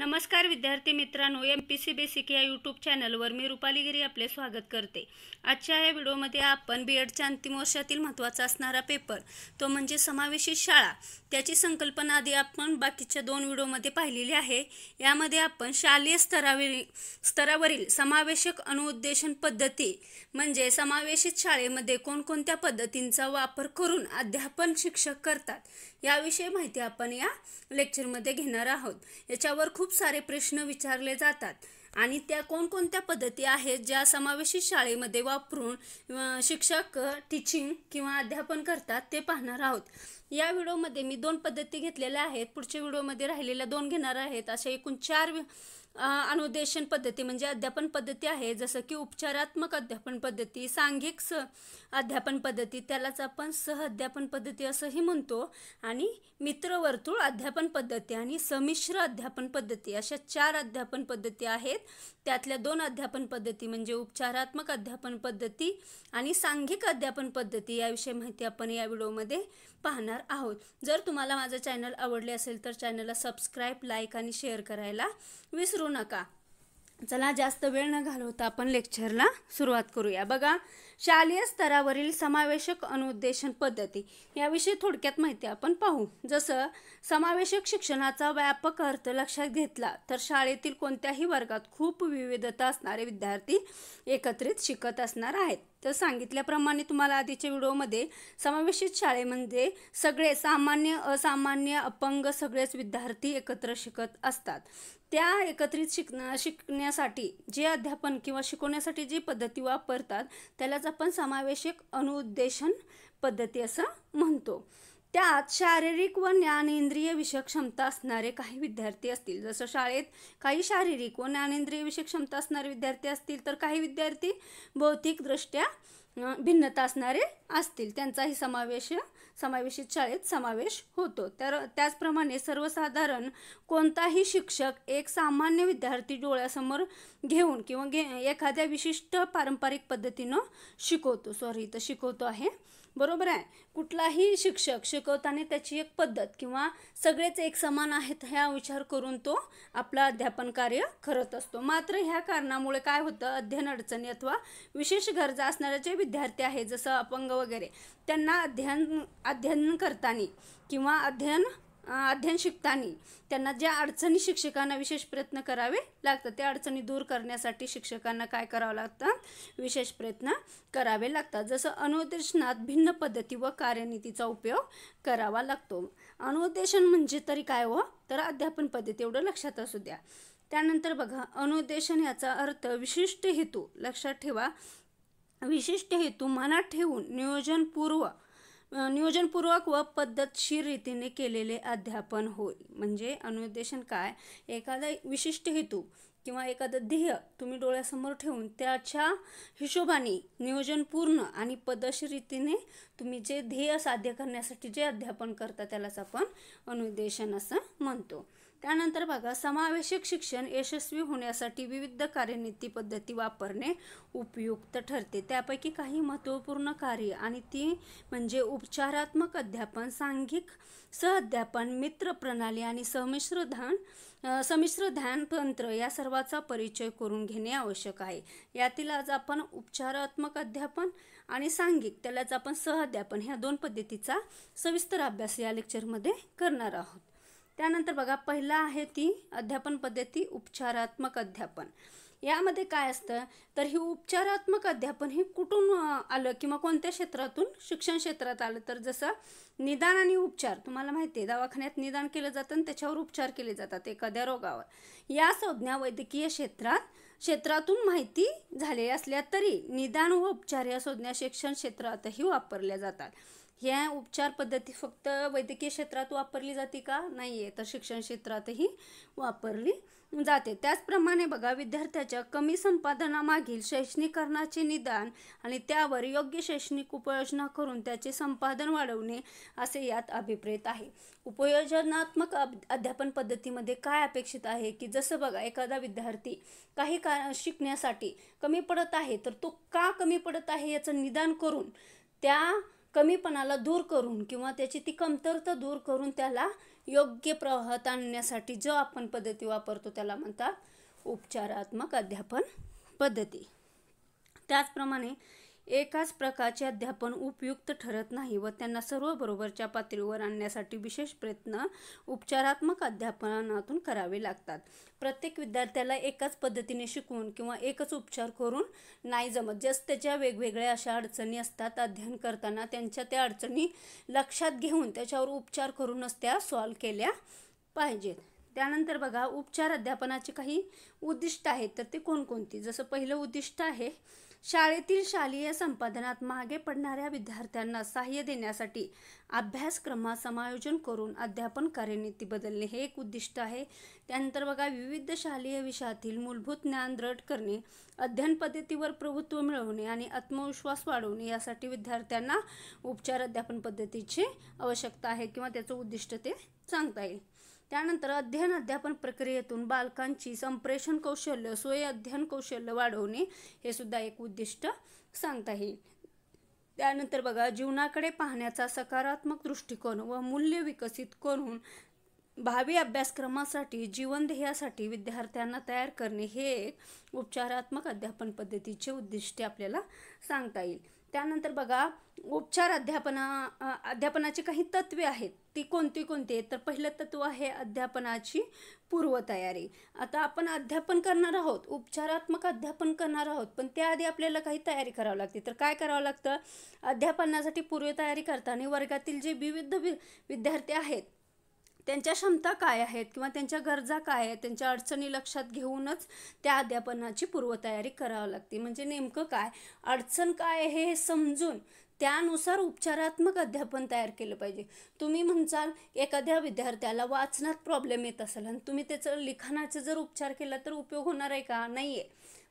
नमस्कार विद्यार्थी मित्रांनो एम पी सी बेसिक या यूट्यूब चॅनलवर मी गिरी आपले स्वागत करते आजच्या या व्हिडिओमध्ये आपण बी एडच्या अंतिम वर्षातील महत्त्वाचा असणारा पेपर तो म्हणजे समावेशित शाळा त्याची संकल्पना आधी आपण बाकीच्या दोन व्हिडिओमध्ये पाहिलेली आहे यामध्ये आपण शालेय स्तरावरील स्तरावरील समावेशक अनुउद्देशन पद्धती म्हणजे समावेशित शाळेमध्ये कोणकोणत्या पद्धतींचा वापर करून अध्यापन शिक्षक करतात याविषयी माहिती आपण या लेक्चरमध्ये घेणार आहोत याच्यावर खूप सारे प्रश्न विचारले जातात आणि त्या कोणकोणत्या पद्धती आहेत ज्या समावेशित शाळेमध्ये वापरून शिक्षक टीचिंग किंवा अध्यापन करतात ते पाहणार आहोत या व्हिडिओमध्ये मी दोन पद्धती घेतलेल्या आहेत पुढच्या व्हिडिओमध्ये राहिलेल्या दोन घेणार आहेत अशा एकूण चार अनुदेशन पद्धती म्हणजे अध्यापन पद्धती आहे जसं की उपचारात्मक अध्यापन पद्धती सांघिक स अध्यापन पद्धती त्यालाच आपण सह अध्यापन पद्धती असंही म्हणतो आणि मित्रवर्तुळ अध्यापन पद्धती आणि समिश्र अध्यापन पद्धती अशा चार अध्यापन पद्धती आहेत त्यातल्या दोन अध्यापन पद्धती म्हणजे उपचारात्मक अध्यापन पद्धती आणि सांघिक अध्यापन पद्धती याविषयी माहिती आपण या व्हिडिओमध्ये पाहणार आहोत जर तुम्हाला माझं चॅनल आवडले असेल तर चॅनलला सबस्क्राईब लाईक आणि शेअर करायला विसरू नका चला जास्त वेळ न घालवता आपण लेक्चरला सुरुवात करूया बघा शालेय स्तरावरील समावेशक अनुद्देशन पद्धती याविषयी थोडक्यात माहिती आपण पाहू जसं समावेशक शिक्षणाचा व्यापक अर्थ लक्षात घेतला तर शाळेतील कोणत्याही वर्गात खूप विविधता असणारे विद्यार्थी एकत्रित शिकत असणार आहेत तर सांगितल्याप्रमाणे तुम्हाला आधीच्या व्हिडिओमध्ये समावेशित शाळेमध्ये सगळे सामान्य असामान्य अपंग सगळेच विद्यार्थी एकत्र शिकत असतात त्या एकत्रित शिकण्या शिकण्यासाठी जे अध्यापन किंवा शिकवण्यासाठी जी पद्धती वापरतात त्यालाच आपण समावेशक अनुद्देशन पद्धती असं म्हणतो त्यात शारीरिक व ज्ञानेंद्रिय विषय क्षमता असणारे काही विद्यार्थी असतील जसं शाळेत काही शारीरिक व ज्ञानेंद्रिय विषय क्षमता असणारे विद्यार्थी असतील तर काही विद्यार्थी भौतिकदृष्ट्या भिन्नता असणारे असतील त्यांचाही समावेश समावेशित शाळेत समावेश होतो तर त्याचप्रमाणे सर्वसाधारण कोणताही शिक्षक एक सामान्य विद्यार्थी डोळ्यासमोर घेऊन किंवा घे एखाद्या विशिष्ट पारंपरिक पद्धतीनं शिकवतो सॉरी तर शिकवतो आहे बरोबर आहे कुठलाही शिक्षक शिकवताना त्याची एक पद्धत किंवा सगळेच एक समान आहेत ह्या विचार करून तो आपला अध्यापन कार्य करत असतो मात्र ह्या कारणामुळे काय होतं अध्ययन अडचणी अथवा विशेष गरजा असणारे जे विद्यार्थी आहेत जसं अपंग वगैरे त्यांना अध्ययन अध्ययन करताना किंवा अध्ययन अध्ययन शिकताना त्यांना ज्या अडचणी शिक्षकांना विशेष प्रयत्न करावे लागतात त्या अडचणी दूर करण्यासाठी शिक्षकांना काय करावं लागतं विशेष प्रयत्न करावे लागतात जसं अनुदेशनात भिन्न पद्धती व कार्यनीतीचा उपयोग करावा लागतो अनुदेशन म्हणजे तरी काय हो तर अध्यापन पद्धती एवढं लक्षात असू द्या त्यानंतर बघा अनुदेशन याचा अर्थ विशिष्ट हेतू लक्षात ठेवा विशिष्ट हेतू मनात ठेवून नियोजनपूर्व नियोजनपूर्वक व पद्धतशीर रीतीने केलेले अध्यापन होय म्हणजे अनुदेशन काय एखादा विशिष्ट हेतू किंवा एखादं ध्येय तुम्ही डोळ्यासमोर ठेवून त्याच्या हिशोबाने नियोजनपूर्ण आणि पद्धतशीर रीतीने तुम्ही जे ध्येय साध्य करण्यासाठी जे अध्यापन करता त्यालाच आपण अनुदेशन असं म्हणतो त्यानंतर बघा समावेशक शिक्षण यशस्वी होण्यासाठी विविध कार्यनीती पद्धती वापरणे उपयुक्त ठरते त्यापैकी काही महत्त्वपूर्ण कार्य आणि ती म्हणजे उपचारात्मक अध्यापन सांघिक सहअध्यापन मित्र प्रणाली आणि संमिश्र ध्यान समिश्र ध्यान तंत्र या सर्वाचा परिचय करून घेणे आवश्यक आहे यातील आज आपण उपचारात्मक अध्यापन आणि सांघिक त्यालाच आपण सहअध्यापन ह्या दोन पद्धतीचा सविस्तर अभ्यास या लेक्चरमध्ये करणार आहोत त्यानंतर बघा पहिला आहे ती अध्यापन पद्धती उपचारात्मक अध्यापन यामध्ये काय असतं तर ही उपचारात्मक अध्यापन हे कुठून आलं किंवा कोणत्या क्षेत्रातून शिक्षण क्षेत्रात आलं तर जसं निदान आणि उपचार तुम्हाला माहिती आहे दवाखान्यात निदान केलं जातं आणि त्याच्यावर उपचार केले जातात एखाद्या रोगावर या संज्ञा वैद्यकीय क्षेत्रात क्षेत्रातून माहिती झाले असल्या तरी निदान व उपचार या संज्ञा शिक्षण क्षेत्रातही वापरल्या जातात ह्या उपचार पद्धती फक्त वैद्यकीय क्षेत्रात वापरली जाते का नाही आहे तर शिक्षण क्षेत्रातही वापरली जाते त्याचप्रमाणे बघा विद्यार्थ्याच्या कमी संपादनामागील शैक्षणिकरणाचे निदान आणि त्यावर योग्य शैक्षणिक उपयोजना करून त्याचे संपादन वाढवणे असे यात अभिप्रेत आहे उपयोजनात्मक अध्यापन पद्धतीमध्ये काय अपेक्षित आहे की जसं बघा एखादा विद्यार्थी काही का शिकण्यासाठी कमी पडत आहे तर तो का कमी पडत आहे याचं निदान करून त्या कमीपणाला दूर करून किंवा त्याची ती कमतरता दूर करून त्याला योग्य प्रवाहात आणण्यासाठी जो आपण पद्धती वापरतो त्याला म्हणतात उपचारात्मक अध्यापन पद्धती त्याचप्रमाणे एकाच प्रकारचे अध्यापन उपयुक्त ठरत नाही व त्यांना सर्व बरोबरच्या पातळीवर आणण्यासाठी विशेष प्रयत्न उपचारात्मक अध्यापनातून करावे लागतात प्रत्येक विद्यार्थ्याला एकाच पद्धतीने शिकवून किंवा एकच उपचार करून नाही जमत जस त्याच्या वेगवेगळ्या अशा अडचणी असतात अध्ययन करताना त्यांच्या त्या अडचणी लक्षात घेऊन त्याच्यावर उपचार करूनच त्या सॉल्व केल्या पाहिजेत त्यानंतर बघा उपचार अध्यापनाची काही उद्दिष्ट आहेत तर ते कोणकोणती जसं पहिलं उद्दिष्ट आहे शाळेतील शालेय संपादनात मागे पडणाऱ्या विद्यार्थ्यांना सहाय्य देण्यासाठी अभ्यासक्रमासमायोजन समायोजन करून अध्यापन कार्यनीती बदलणे हे एक उद्दिष्ट आहे त्यानंतर बघा विविध शालेय विषयातील मूलभूत ज्ञान दृढ करणे अध्ययन पद्धतीवर प्रभुत्व मिळवणे आणि आत्मविश्वास वाढवणे यासाठी विद्यार्थ्यांना उपचार अध्यापन पद्धतीची आवश्यकता आहे किंवा त्याचं उद्दिष्ट ते सांगता येईल त्यानंतर अध्ययन अध्यापन प्रक्रियेतून बालकांची संप्रेषण कौशल्य सोय अध्ययन कौशल्य वाढवणे हे सुद्धा एक उद्दिष्ट सांगता येईल त्यानंतर बघा जीवनाकडे पाहण्याचा सकारात्मक दृष्टिकोन व मूल्य विकसित करून भावी अभ्यासक्रमासाठी जीवन ध्येयासाठी विद्यार्थ्यांना तयार करणे हे एक उपचारात्मक अध्यापन पद्धतीचे उद्दिष्ट आपल्याला सांगता येईल त्यानंतर बघा उपचार अध्यापना अध्यापनाची काही तत्वे आहेत ती कोणती कोणती आहेत तर पहिलं तत्व आहे अध्यापनाची पूर्वतयारी आता आपण अध्यापन करणार आहोत उपचारात्मक अध्यापन करणार आहोत पण त्याआधी आपल्याला काही तयारी करावी लागते तर काय करावं लागतं अध्यापनासाठी पूर्वतयारी करताना वर्गातील जे विविध विद्यार्थी आहेत त्यांच्या क्षमता काय आहेत किंवा त्यांच्या गरजा काय आहेत त्यांच्या अडचणी लक्षात घेऊनच त्या अध्यापनाची पूर्वतयारी करावी लागते म्हणजे नेमकं काय अडचण काय आहे हे समजून त्यानुसार उपचारात्मक अध्यापन तयार केलं पाहिजे तुम्ही म्हणसाल एखाद्या विद्यार्थ्याला वाचनात प्रॉब्लेम येत असेल आणि तुम्ही त्याचं लिखाणाचा जर उपचार केला तर उपयोग होणार आहे का नाही आहे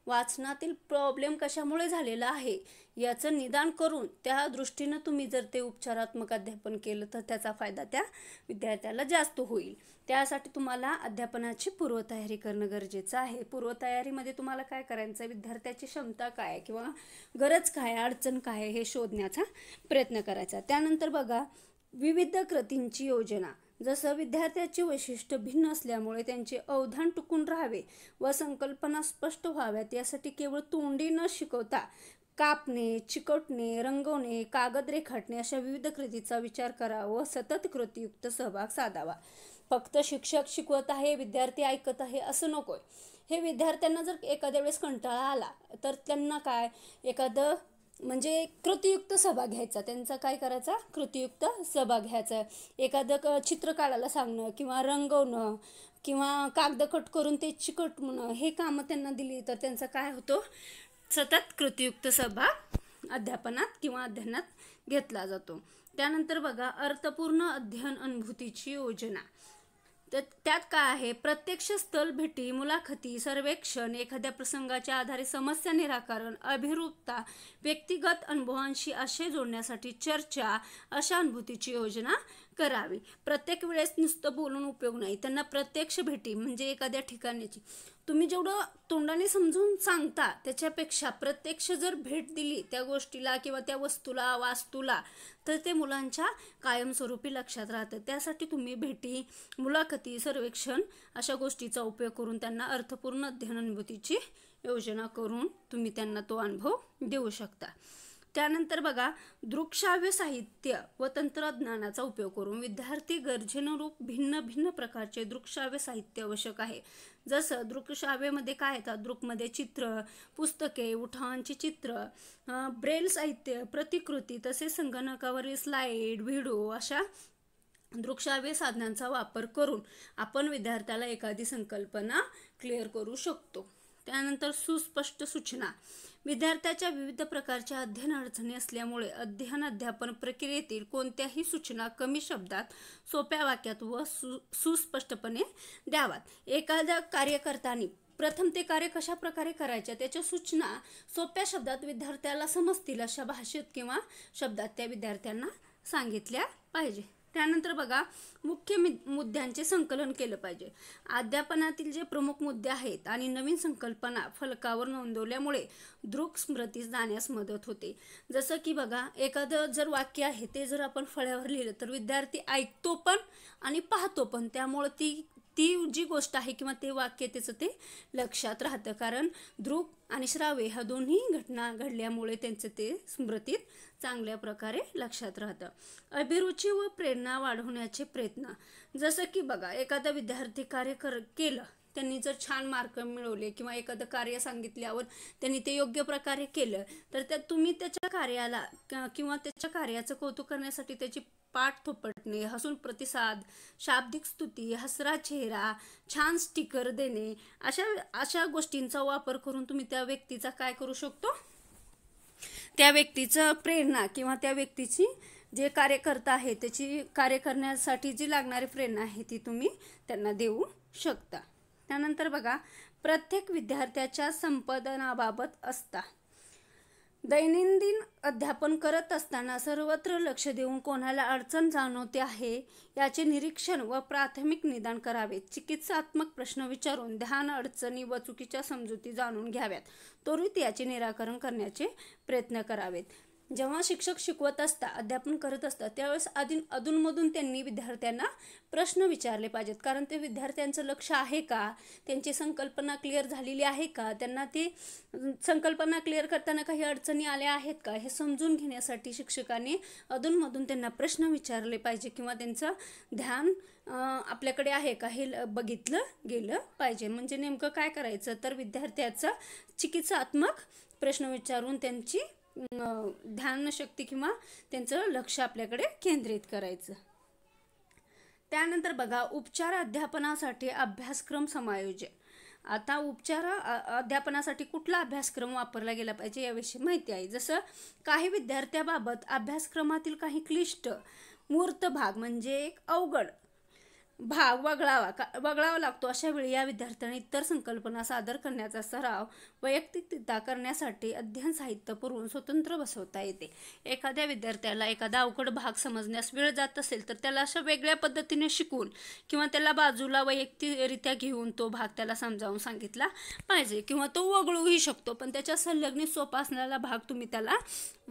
वाचनातील प्रॉब्लेम कशामुळे झालेला आहे याचं निदान करून त्या दृष्टीनं तुम्ही जर ते उपचारात्मक अध्यापन केलं तर त्याचा फायदा त्या विद्यार्थ्याला जास्त होईल त्यासाठी तुम्हाला अध्यापनाची पूर्वतयारी करणं गरजेचं आहे पूर्वतयारीमध्ये तुम्हाला काय करायचं आहे विद्यार्थ्याची क्षमता काय किंवा गरज काय अडचण काय हे शोधण्याचा प्रयत्न करायचा त्यानंतर बघा विविध कृतींची योजना जसं विद्यार्थ्याचे वैशिष्ट्य भिन्न असल्यामुळे त्यांचे अवधान टुकून राहावे व संकल्पना स्पष्ट व्हाव्यात यासाठी केवळ तोंडी न शिकवता कापणे चिकटणे रंगवणे कागद रेखाटणे अशा विविध कृतीचा विचार करावा सतत कृतीयुक्त सहभाग साधावा फक्त शिक्षक शिकवत आहे विद्यार्थी ऐकत आहे असं नकोय हे विद्यार्थ्यांना जर एखाद्या वेळेस कंटाळा आला तर त्यांना काय एखादं म्हणजे कृतियुक्त सभा घ्यायचा त्यांचा काय करायचा कृतियुक्त सभा घ्यायचा एखादं चित्र काढायला सांगणं किंवा रंगवणं किंवा कागद कट करून ते होणं हे कामं त्यांना दिली तर त्यांचा काय होतो सतत कृतियुक्त सभा अध्यापनात किंवा अध्ययनात घेतला जातो त्यानंतर बघा अर्थपूर्ण अध्ययन अनुभूतीची योजना त्यात काय आहे प्रत्यक्ष स्थल भेटी मुलाखती सर्वेक्षण एखाद्या प्रसंगाच्या आधारे समस्या निराकरण अभिरूपता व्यक्तिगत अनुभवांशी आशय जोडण्यासाठी चर्चा अशा अनुभूतीची योजना करावी प्रत्येक वेळेस नुसतं बोलून उपयोग नाही त्यांना प्रत्यक्ष भेटी म्हणजे एखाद्या ठिकाणीची तुम्ही जेवढं तोंडाने समजून सांगता त्याच्यापेक्षा प्रत्यक्ष जर भेट दिली त्या गोष्टीला किंवा त्या वस्तूला वास्तूला तर ते मुलांच्या कायमस्वरूपी लक्षात राहतं त्यासाठी तुम्ही भेटी मुलाखती सर्वेक्षण अशा गोष्टीचा उपयोग करून त्यांना अर्थपूर्ण अध्ययन अनुभूतीची योजना करून तुम्ही त्यांना तो अनुभव देऊ शकता त्यानंतर बघा दृकश्राव्य साहित्य व तंत्रज्ञानाचा उपयोग करून विद्यार्थी गरजेनुरूप भिन्न भिन्न प्रकारचे दृकश्राव्य साहित्य आवश्यक आहे जसं दृकश्राव्यमध्ये काय येतात दृकमध्ये चित्र पुस्तके उठावांची चित्र ब्रेल साहित्य प्रतिकृती तसेच संगणकावरील स्लाईड व्हिडिओ अशा दृकश्राव्य साधनांचा वापर करून आपण विद्यार्थ्याला एखादी संकल्पना क्लिअर करू शकतो त्यानंतर सुस्पष्ट सूचना विद्यार्थ्याच्या विविध प्रकारच्या अध्ययन अडचणी असल्यामुळे अध्ययन अध्यापन प्रक्रियेतील कोणत्याही सूचना कमी शब्दात सोप्या वाक्यात व सु सुस्पष्टपणे द्यावात एखाद्या कार्यकर्त्यांनी प्रथम ते कार्य कशा प्रकारे करायचे त्याच्या सूचना सोप्या शब्दात विद्यार्थ्याला समजतील अशा भाषेत किंवा शब्दात त्या विद्यार्थ्यांना सांगितल्या पाहिजे त्यानंतर बघा मुख्य मुद्द्यांचे संकलन केलं पाहिजे अध्यापनातील जे प्रमुख मुद्दे आहेत आणि नवीन संकल्पना फलकावर नोंदवल्यामुळे दृक स्मृतीस जाण्यास मदत होते जसं की बघा एखादं जर वाक्य आहे ते जर आपण फळ्यावर लिहिलं तर विद्यार्थी ऐकतो पण आणि पाहतो पण त्यामुळे ती ती जी गोष्ट आहे किंवा ते वाक्य त्याचं ते लक्षात राहतं कारण ध्रुव आणि श्रावे ह्या दोन्ही घटना घडल्यामुळे त्यांचं ते स्मृतीत चांगल्या प्रकारे लक्षात राहतं अभिरुची व प्रेरणा वाढवण्याचे प्रयत्न जसं की बघा एखादा विद्यार्थी कार्य कर केलं त्यांनी जर छान मार्क मिळवले किंवा एखादं कार्य सांगितल्यावर त्यांनी ते योग्य प्रकारे केलं तर त्या तुम्ही त्याच्या कार्याला किंवा त्याच्या कार्याचं कौतुक करण्यासाठी त्याची पाठ थोपटणे हसून प्रतिसाद शाब्दिक स्तुती हसरा चेहरा छान स्टिकर देणे अशा अशा गोष्टींचा वापर करून तुम्ही त्या व्यक्तीचा काय करू शकतो त्या व्यक्तीचं प्रेरणा किंवा त्या व्यक्तीची जे कार्यकर्ता आहे त्याची कार्य करण्यासाठी जी लागणारी प्रेरणा आहे ती तुम्ही त्यांना देऊ शकता त्यानंतर बघा प्रत्येक विद्यार्थ्याच्या संपादनाबाबत असता दैनंदिन अध्यापन करत असताना सर्वत्र लक्ष देऊन कोणाला अडचण जाणवते आहे याचे निरीक्षण व प्राथमिक निदान करावे चिकित्सात्मक प्रश्न विचारून ध्यान अडचणी व चुकीच्या समजुती जाणून घ्याव्यात त्वरित याचे निराकरण करण्याचे प्रयत्न करावेत जेव्हा शिक्षक शिकवत असतात अध्यापन करत असतात त्यावेळेस आधी अधूनमधून त्यांनी विद्यार्थ्यांना प्रश्न विचारले पाहिजेत कारण ते विद्यार्थ्यांचं लक्ष आहे का त्यांची संकल्पना क्लिअर झालेली आहे का त्यांना ती संकल्पना क्लिअर करताना काही अडचणी आल्या आहेत का हे समजून घेण्यासाठी शिक्षकांनी अधूनमधून त्यांना प्रश्न विचारले पाहिजे किंवा त्यांचं ध्यान आपल्याकडे आहे का हे बघितलं गेलं पाहिजे म्हणजे नेमकं काय करायचं तर विद्यार्थ्याचं चिकित्सात्मक प्रश्न विचारून त्यांची ध्यानशक्ती किंवा त्यांचं लक्ष आपल्याकडे केंद्रित करायचं त्यानंतर बघा उपचार अध्यापनासाठी अभ्यासक्रम समायोजन आता उपचार अध्यापनासाठी कुठला अभ्यासक्रम वापरला गेला पाहिजे याविषयी माहिती आहे जसं काही विद्यार्थ्याबाबत अभ्यासक्रमातील काही क्लिष्ट मूर्त भाग म्हणजे एक अवघड भाग वगळावा का वगळावा लागतो अशा वेळी या विद्यार्थ्यांनी इतर संकल्पना सादर करण्याचा सराव वैयक्तिकरित्या करण्यासाठी अध्ययन साहित्य पुरवून स्वतंत्र बसवता येते एखाद्या विद्यार्थ्याला एखादा अवघड भाग समजण्यास वेळ जात असेल तर त्याला अशा वेगळ्या पद्धतीने शिकून किंवा त्याला बाजूला वैयक्तिकरित्या घेऊन तो भाग त्याला समजावून सांगितला पाहिजे किंवा तो वगळूही शकतो पण त्याच्या संलग्नित सोपा असणारा भाग तुम्ही त्याला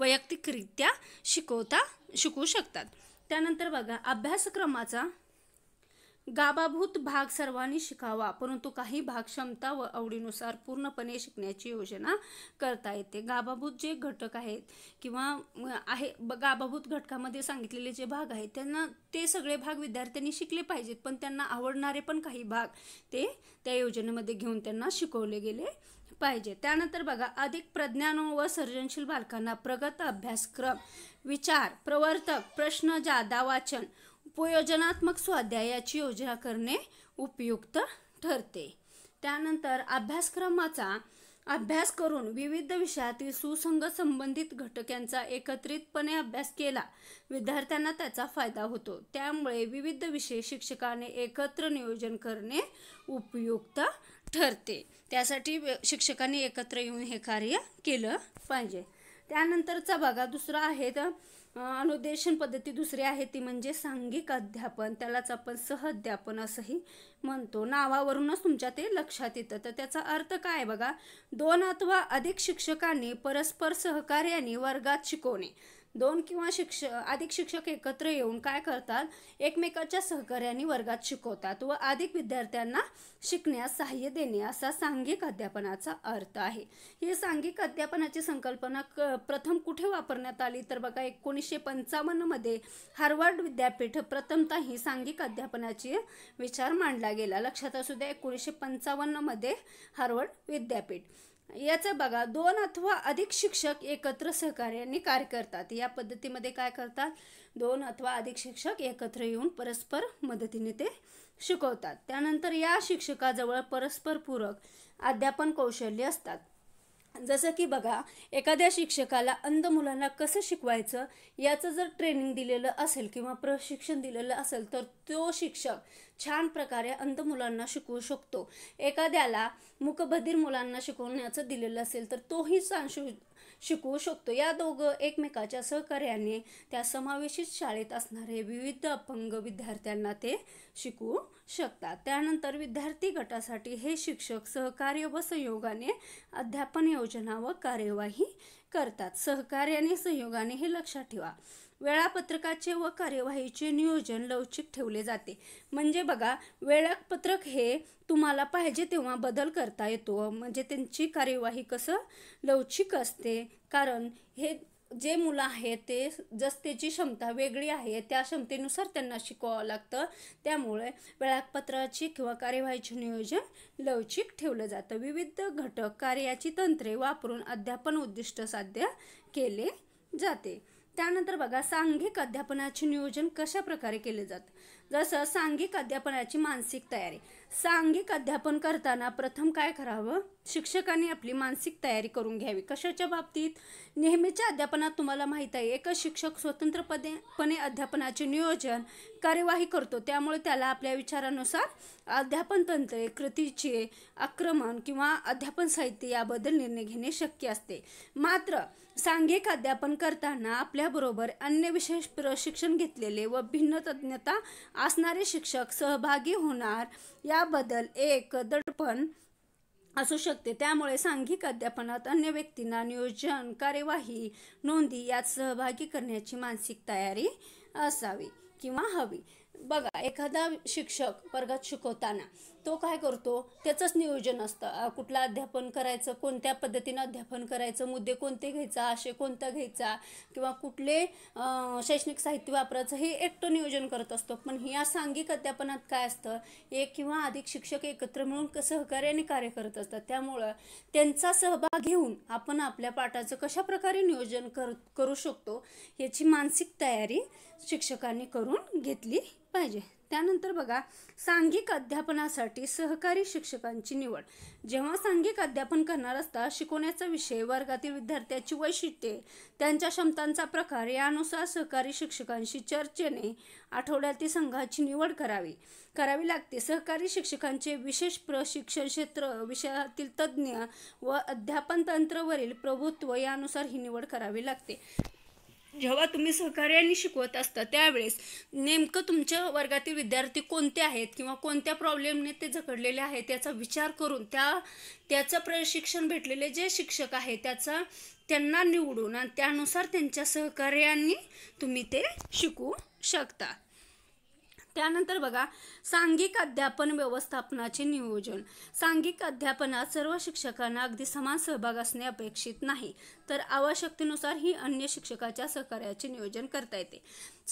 वैयक्तिकरित्या शिकवता शिकवू शकतात त्यानंतर बघा अभ्यासक्रमाचा गाबाभूत भाग सर्वांनी शिकावा परंतु काही भाग क्षमता व आवडीनुसार पूर्णपणे शिकण्याची योजना करता येते गाबाभूत जे घटक आहेत किंवा आहे गाबाभूत घटकामध्ये सांगितलेले जे भाग आहेत त्यांना ते सगळे भाग विद्यार्थ्यांनी शिकले पाहिजेत पण त्यांना आवडणारे पण काही भाग ते त्या योजनेमध्ये घेऊन त्यांना शिकवले गेले पाहिजे त्यानंतर बघा अधिक प्रज्ञान व सर्जनशील बालकांना प्रगत अभ्यासक्रम विचार प्रवर्तक प्रश्न जादा वाचन उपयोजनात्मक स्वाध्यायाची योजना करणे उपयुक्त ठरते त्यानंतर अभ्यासक्रमाचा अभ्यास करून विविध विषयातील सुसंगत संबंधित घटकांचा एकत्रितपणे अभ्यास केला विद्यार्थ्यांना त्याचा फायदा होतो त्यामुळे विविध विषय शिक्षकाने एकत्र नियोजन करणे उपयुक्त ठरते त्यासाठी शिक्षकांनी एकत्र येऊन हे कार्य केलं पाहिजे त्यानंतरचा बघा दुसरा आहे तर अनुदेशन पद्धती दुसरी आहे ती म्हणजे सांघिक अध्यापन त्यालाच आपण सहअध्यापन असंही म्हणतो नावावरूनच तुमच्या ते लक्षात येतं तर त्याचा अर्थ काय बघा दोन अथवा अधिक शिक्षकांनी परस्पर सहकार्याने वर्गात शिकवणे दोन किंवा शिक्ष अधिक शिक्षक एकत्र येऊन काय करतात एकमेकाच्या सहकार्याने वर्गात शिकवतात व अधिक विद्यार्थ्यांना शिकण्यास सहाय्य देणे असा सांघिक अध्यापनाचा अर्थ आहे ही सांघिक अध्यापनाची संकल्पना क प्रथम कुठे वापरण्यात आली तर बघा एकोणीसशे पंचावन्नमध्ये हार्वर्ड विद्यापीठ प्रथमतः ही सांघिक अध्यापनाची विचार मांडला गेला लक्षात असू द्या एकोणीसशे पंचावन्नमध्ये हार्वर्ड विद्यापीठ याचं बघा दोन अथवा अधिक शिक्षक एकत्र सहकार्याने कार्य करतात या पद्धतीमध्ये काय करतात दोन अथवा अधिक शिक्षक एकत्र येऊन परस्पर मदतीने ते शिकवतात त्यानंतर या शिक्षकाजवळ परस्पर पूरक अध्यापन कौशल्य असतात जसं की बघा एखाद्या शिक्षकाला अंध मुलांना कसं शिकवायचं याचं जर ट्रेनिंग दिलेलं असेल किंवा प्रशिक्षण दिलेलं असेल तर तो शिक्षक छान प्रकारे अंध मुलांना शिकवू शकतो एखाद्याला मुकबधीर मुलांना शिकवण्याचं दिलेलं असेल तर तोही सांशु शिकवू शकतो या दोघं एकमेकाच्या सहकार्याने त्या समावेशित शाळेत असणारे विविध अपंग विद्यार्थ्यांना ते शिकवू शकतात त्यानंतर विद्यार्थी गटासाठी हे शिक्षक सहकार्य व सहयोगाने अध्यापन योजना व कार्यवाही करतात सहकार्याने सहयोगाने हे लक्षात ठेवा वेळापत्रकाचे व कार्यवाहीचे नियोजन लवचिक ठेवले जाते म्हणजे बघा वेळापत्रक हे तुम्हाला पाहिजे तेव्हा बदल करता येतो म्हणजे त्यांची कार्यवाही कसं लवचिक असते कारण हे जे मुलं आहेत ते जस्तेची क्षमता वेगळी आहे त्या क्षमतेनुसार त्यांना शिकवावं लागतं त्यामुळे वेळापत्राची किंवा कार्यवाहीचे नियोजन लवचिक ठेवलं जातं विविध घटक कार्याची तंत्रे वापरून अध्यापन उद्दिष्ट साध्य केले जाते त्यानंतर बघा सांघिक अध्यापनाचे नियोजन कशा प्रकारे केले जाते जसं सांघिक अध्यापनाची मानसिक तयारी सांघिक अध्यापन करताना प्रथम काय करावं शिक्षकांनी आपली मानसिक तयारी करून घ्यावी कशाच्या बाबतीत नेहमीच्या अध्यापनात तुम्हाला माहीत आहे एकच शिक्षक स्वतंत्रपणे पणे अध्यापनाचे नियोजन कार्यवाही करतो त्यामुळे त्याला आपल्या विचारानुसार अध्यापन तंत्रे कृतीचे आक्रमण किंवा अध्यापन साहित्य याबद्दल निर्णय घेणे शक्य असते मात्र सांघिक अध्यापन करताना आपल्याबरोबर अन्य विशेष प्रशिक्षण घेतलेले व भिन्न तज्ज्ञता असणारे शिक्षक सहभागी होणार याबद्दल एक दडपण असू शकते त्यामुळे सांघिक अध्यापनात अन्य व्यक्तींना नियोजन कार्यवाही नोंदी यात सहभागी करण्याची मानसिक तयारी असावी किंवा हवी बघा एखादा शिक्षक वर्गात शिकवताना तो काय करतो त्याचंच नियोजन असतं कुठला अध्यापन करायचं कोणत्या पद्धतीनं अध्यापन करायचं मुद्दे कोणते घ्यायचा आशय कोणता घ्यायचा किंवा कुठले शैक्षणिक साहित्य वापरायचं हे एकटं नियोजन करत असतो पण ह्या सांघिक अध्यापनात काय असतं एक किंवा अधिक शिक्षक एकत्र मिळून सहकार्याने कार्य करत असतात त्यामुळं त्यांचा सहभाग घेऊन आपण आपल्या पाठाचं कशाप्रकारे नियोजन कर करू शकतो याची मानसिक तयारी शिक्षकांनी करून घेतली पाहिजे त्यानंतर बघा सांघिक अध्यापनासाठी सहकारी शिक्षकांची निवड जेव्हा सांघिक अध्यापन करणार असता शिकवण्याचा विषय वर्गातील विद्यार्थ्याची वैशिष्ट्ये त्यांच्या क्षमतांचा प्रकार यानुसार सहकारी शिक्षकांशी चर्चेने आठवड्यातील संघाची निवड करावी करावी लागते सहकारी शिक्षकांचे विशेष प्रशिक्षण क्षेत्र विषयातील तज्ज्ञ व अध्यापन तंत्रावरील प्रभुत्व यानुसार ही निवड करावी लागते जेव्हा तुम्ही सहकार्याने शिकवत असता त्यावेळेस नेमकं तुमच्या वर्गातील विद्यार्थी कोणते आहेत किंवा कोणत्या प्रॉब्लेमने ते झकडलेले आहेत याचा विचार करून त्या त्याचं प्रशिक्षण भेटलेले जे शिक्षक आहे त्याचा त्यांना निवडून आणि त्यानुसार त्यांच्या सहकार्यांनी तुम्ही ते शिकू शकता त्यानंतर बघा सांघिक अध्यापन व्यवस्थापनाचे नियोजन सांघिक अध्यापनात सर्व शिक्षकांना अगदी समान सहभाग असणे अपेक्षित नाही तर आवश्यकतेनुसार ही अन्य शिक्षकाच्या सहकार्याचे नियोजन करता येते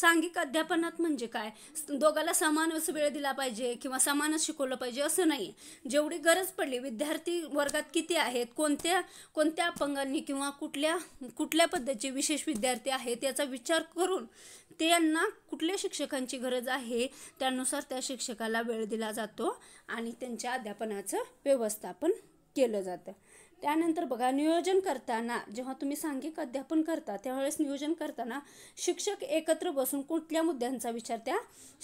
सांघिक अध्यापनात म्हणजे काय दोघाला समानच वेळ दिला पाहिजे किंवा समानच शिकवलं पाहिजे असं नाही जेवढी गरज पडली विद्यार्थी वर्गात किती आहेत कोणत्या कोणत्या अपंगांनी किंवा कुठल्या कुठल्या पद्धतीचे विशेष विद्यार्थी आहेत याचा विचार करून ते यांना कुठल्या शिक्षकांची गरज आहे त्यानुसार त्या शिक्षकाला वेळ दिला जातो आणि त्यांच्या अध्यापनाचं व्यवस्थापन केलं जातं त्यानंतर बघा नियोजन करताना जेव्हा तुम्ही सांघिक अध्यापन करता त्यावेळेस नियोजन करताना शिक्षक एकत्र बसून कुठल्या मुद्द्यांचा विचार त्या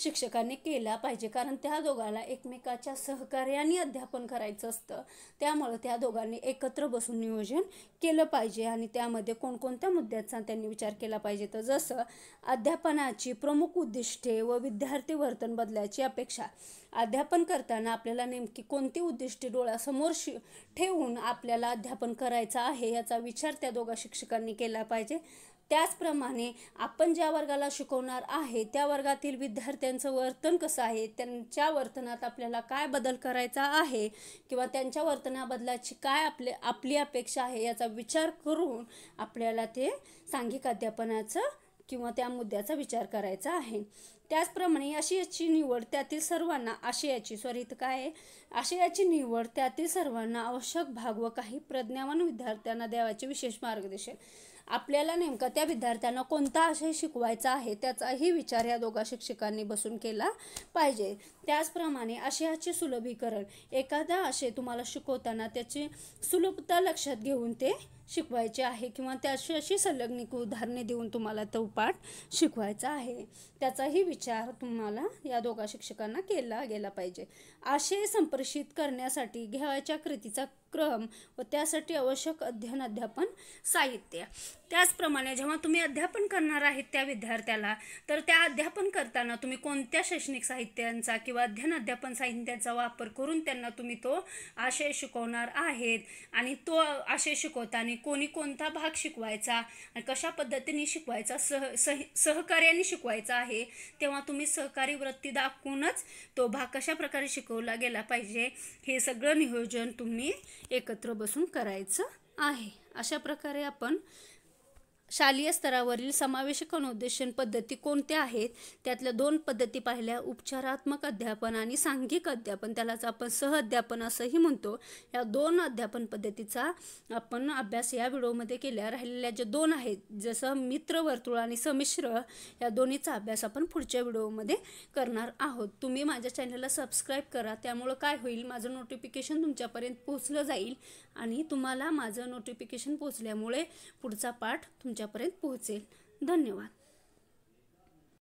शिक्षकाने केला पाहिजे कारण त्या दोघाला एकमेकाच्या सहकार्याने अध्यापन करायचं असतं त्यामुळं त्या दोघांनी एकत्र बसून नियोजन केलं पाहिजे आणि त्यामध्ये कोणकोणत्या मुद्द्याचा त्यांनी विचार केला पाहिजे तर जसं अध्यापनाची प्रमुख उद्दिष्टे व विद्यार्थी वर्तन बदलायची अपेक्षा अध्यापन करताना आपल्याला नेमकी कोणती उद्दिष्टे डोळ्यासमोर शि ठेवून आपल्याला अध्यापन करायचं आहे याचा विचार त्या दोघा शिक्षकांनी केला पाहिजे त्याचप्रमाणे आपण ज्या वर्गाला शिकवणार आहे त्या वर्गातील विद्यार्थ्यांचं वर्तन कसं आहे त्यांच्या वर्तनात आपल्याला काय बदल करायचा आहे किंवा त्यांच्या वर्तनाबदलाची काय आपले आपली अपेक्षा आहे याचा विचार करून आपल्याला ते सांघिक अध्यापनाचं किंवा त्या मुद्द्याचा विचार करायचा आहे त्याचप्रमाणे आशियाची निवड त्यातील सर्वांना आशयाची सॉरी काय आहे आशयाची निवड त्यातील सर्वांना आवश्यक भाग व काही प्रज्ञावान विद्यार्थ्यांना द्यावायचे विशेष मार्गदर्शन आपल्याला नेमका त्या विद्यार्थ्यांना कोणता आशय शिकवायचा आहे त्याचाही विचार या दोघा शिक्षकांनी बसून केला पाहिजे त्याचप्रमाणे आशयाचे सुलभीकरण एखादा आशय तुम्हाला शिकवताना त्याची सुलभता लक्षात घेऊन ते शिकवायचे आहे किंवा त्याशी अशी संलग्निक उदाहरणे देऊन तुम्हाला तो पाठ शिकवायचा आहे त्याचाही विचार तुम्हाला या दोघा शिक्षकांना केला गेला पाहिजे आशय संप्रेषित करण्यासाठी घ्यावयाच्या कृतीचा क्रम व त्यासाठी आवश्यक अध्ययन अध्यापन साहित्य त्याचप्रमाणे जेव्हा तुम्ही अध्यापन करणार आहेत त्या विद्यार्थ्याला तर त्या अध्यापन करताना तुम्ही कोणत्या शैक्षणिक साहित्यांचा किंवा अध्ययन अध्यापन साहित्यांचा वापर करून त्यांना तुम्ही तो आशय शिकवणार आहेत आणि तो आशय शिकवताना कोणी कोणता भाग शिकवायचा आणि कशा पद्धतीने शिकवायचा सह सह सहकार्याने शिकवायचा आहे तेव्हा तुम्ही सहकारी वृत्ती दाखवूनच तो भाग कशा प्रकारे शिकवला गेला पाहिजे हे सगळं नियोजन तुम्ही एकत्र बसून करायचं आहे अशा प्रकारे आपण शालेय स्तरावरील समावेशकन उद्देशन पद्धती कोणत्या आहेत त्यातल्या दोन पद्धती पाहिल्या उपचारात्मक अध्यापन आणि सांघिक अध्यापन त्यालाच आपण सह अध्यापन असंही म्हणतो या दोन अध्यापन पद्धतीचा आपण अभ्यास या व्हिडिओमध्ये केल्या राहिलेल्या ज्या दोन आहेत जसं मित्र वर्तुळ आणि समिश्र या दोन्हीचा अभ्यास आपण पुढच्या व्हिडिओमध्ये करणार आहोत तुम्ही माझ्या चॅनलला सबस्क्राईब करा त्यामुळं काय होईल माझं नोटिफिकेशन तुमच्यापर्यंत पोहोचलं जाईल आणि तुम्हाला माझं नोटिफिकेशन पोचल्यामुळे पुढचा पाठ तुमच्यापर्यंत पोहोचेल धन्यवाद